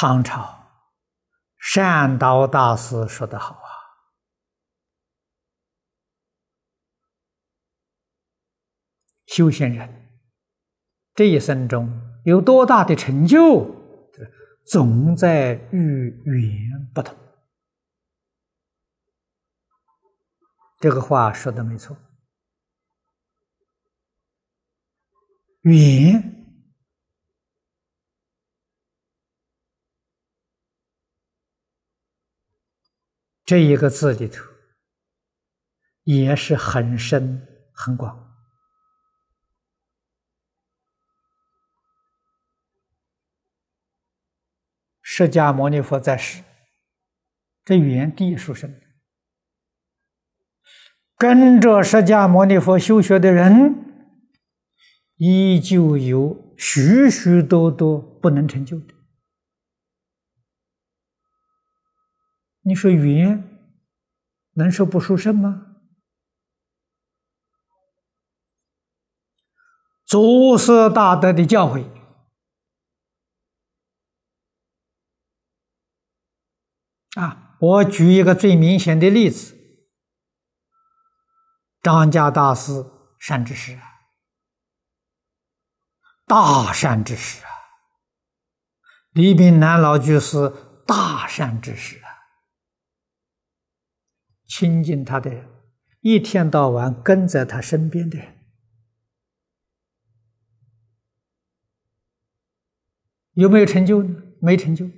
唐朝善导大师说得好啊，修仙人这一生中有多大的成就，总在遇缘不同。这个话说的没错，缘。这一个字里头，也是很深很广。释迦牟尼佛在世，这原地属生么？跟着释迦牟尼佛修学的人，依旧有许许多多不能成就的。你说云能说不殊胜吗？祖师大德的教诲啊！我举一个最明显的例子：张家大师善知识，大善知识啊！李炳南老居士大善知识啊！亲近他的，一天到晚跟在他身边的，有没有成就呢？没成就。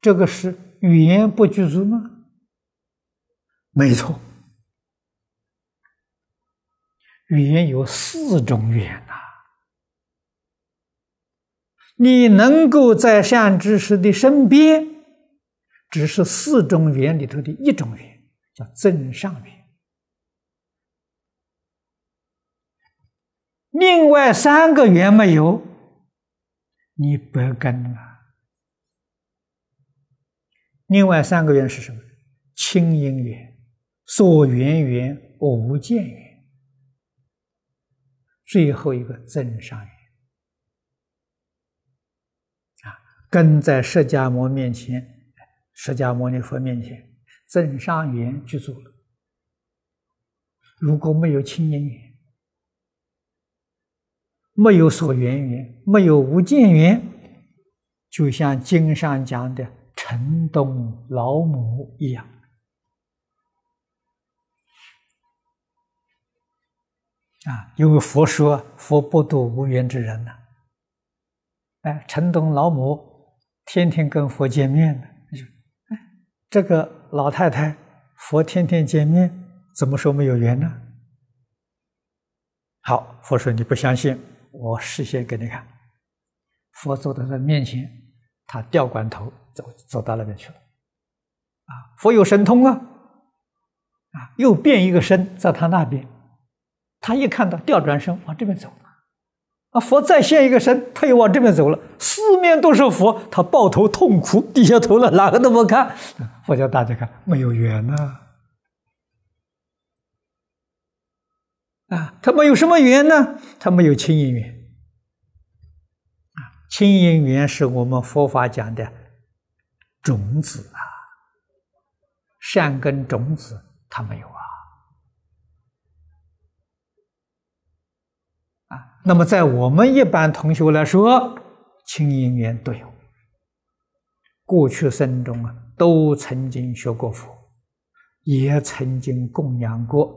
这个是语言不具足吗？没错，语言有四种语言呐。你能够在善知识的身边。只是四种缘里头的一种缘，叫增上缘。另外三个缘没有，你不跟了。另外三个缘是什么？清音缘、所缘缘、无见缘。最后一个增上缘。啊，跟在释迦牟面前。释迦牟尼佛面前，增上缘具足了。如果没有清净缘，没有所缘缘，没有无间缘，就像经上讲的城东老母一样啊！因为佛说，佛不度无缘之人呐。哎，城东老母天天跟佛见面呢。这个老太太，佛天天见面，怎么说没有缘呢？好，佛说你不相信，我事先给你看。佛坐在他面前，他掉转头走走到那边去了。啊，佛有神通啊！啊，又变一个身在他那边，他一看到掉转身往这边走，啊，佛再现一个身，他又往这边走了。四面都是佛，他抱头痛哭，低下头了，哪个都不看。佛教大家看没有缘呐，啊，他没有什么缘呢？他没有亲音缘，啊，亲缘是我们佛法讲的种子啊，善根种子他没有啊，啊，那么在我们一般同学来说，亲音缘都有。过去生中啊，都曾经学过佛，也曾经供养过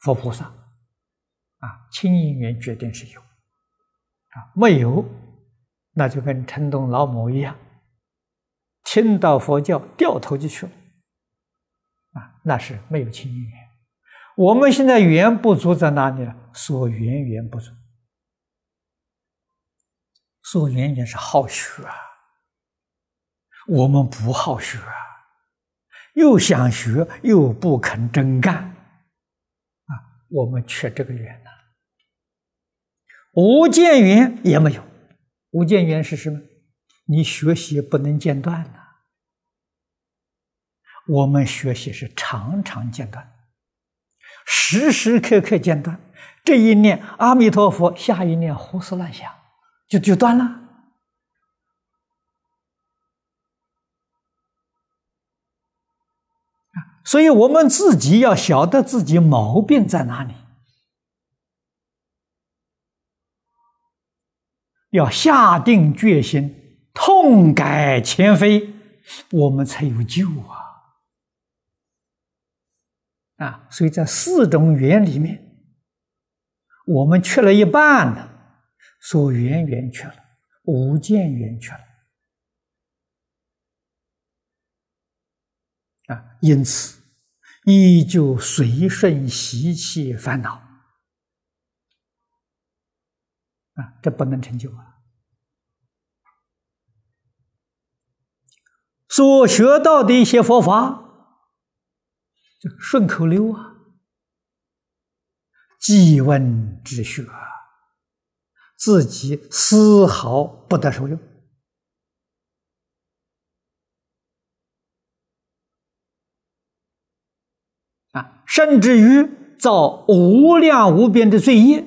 佛菩萨，啊，清音缘决定是有，啊，没有，那就跟城东老母一样，听到佛教掉头就去了，啊，那是没有亲音缘。我们现在缘不足在哪里呢？所缘缘不足，所缘缘是好学。啊。我们不好学，又想学又不肯真干，啊，我们缺这个缘呐。无见缘也没有，无见缘是什么？你学习不能间断呐。我们学习是常常间断，时时刻刻间断。这一念阿弥陀佛，下一念胡思乱想，就就断了。所以我们自己要晓得自己毛病在哪里，要下定决心痛改前非，我们才有救啊！啊，所以在四种缘里面，我们缺了一半了，说缘缘缺了，无见缘缺了。因此，依旧随顺习气烦恼啊，这不能成就啊！所学到的一些佛法，就顺口溜啊，记问之学，自己丝毫不得受用。啊，甚至于造无量无边的罪业。